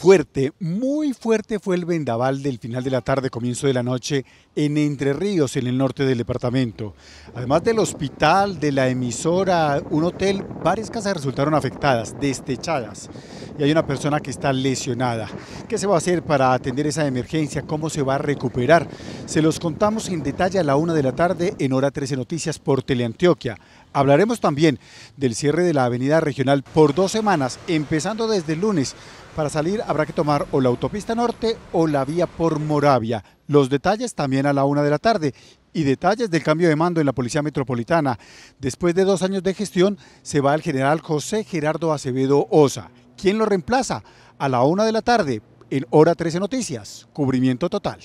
Fuerte, muy fuerte fue el vendaval del final de la tarde, comienzo de la noche en Entre Ríos, en el norte del departamento. Además del hospital, de la emisora, un hotel, varias casas resultaron afectadas, destechadas. Y hay una persona que está lesionada. ¿Qué se va a hacer para atender esa emergencia? ¿Cómo se va a recuperar? Se los contamos en detalle a la una de la tarde en Hora 13 Noticias por Teleantioquia. Hablaremos también del cierre de la avenida regional por dos semanas, empezando desde el lunes para salir habrá que tomar o la autopista norte o la vía por Moravia. Los detalles también a la una de la tarde y detalles del cambio de mando en la Policía Metropolitana. Después de dos años de gestión se va el general José Gerardo Acevedo Osa. ¿Quién lo reemplaza? A la una de la tarde en Hora 13 Noticias. Cubrimiento total.